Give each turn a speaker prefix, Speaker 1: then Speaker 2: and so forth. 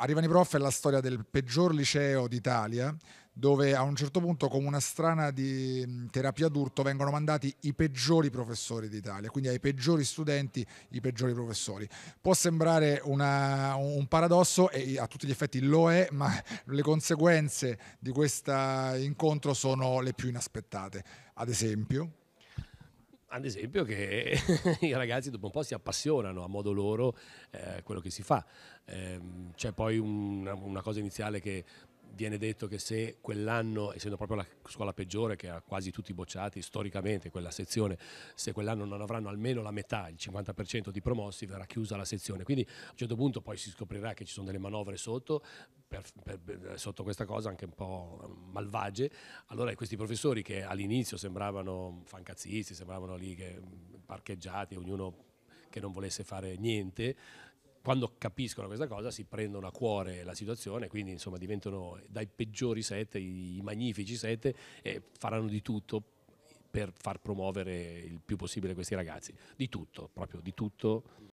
Speaker 1: Arrivano i prof è la storia del peggior liceo d'Italia, dove a un certo punto come una strana di terapia d'urto vengono mandati i peggiori professori d'Italia, quindi ai peggiori studenti i peggiori professori. Può sembrare una, un paradosso e a tutti gli effetti lo è, ma le conseguenze di questo incontro sono le più inaspettate. Ad esempio,
Speaker 2: ad esempio che i ragazzi dopo un po' si appassionano a modo loro eh, quello che si fa. Eh, c'è poi un, una cosa iniziale che viene detto che se quell'anno, essendo proprio la scuola peggiore che ha quasi tutti bocciati storicamente quella sezione, se quell'anno non avranno almeno la metà, il 50% di promossi, verrà chiusa la sezione. Quindi a un certo punto poi si scoprirà che ci sono delle manovre sotto, per, per, sotto questa cosa anche un po' malvagie. Allora questi professori che all'inizio sembravano fancazzisti, sembravano lì che parcheggiati, ognuno che non volesse fare niente, quando capiscono questa cosa si prendono a cuore la situazione, quindi insomma diventano dai peggiori sette, i magnifici sette e faranno di tutto per far promuovere il più possibile questi ragazzi, di tutto, proprio di tutto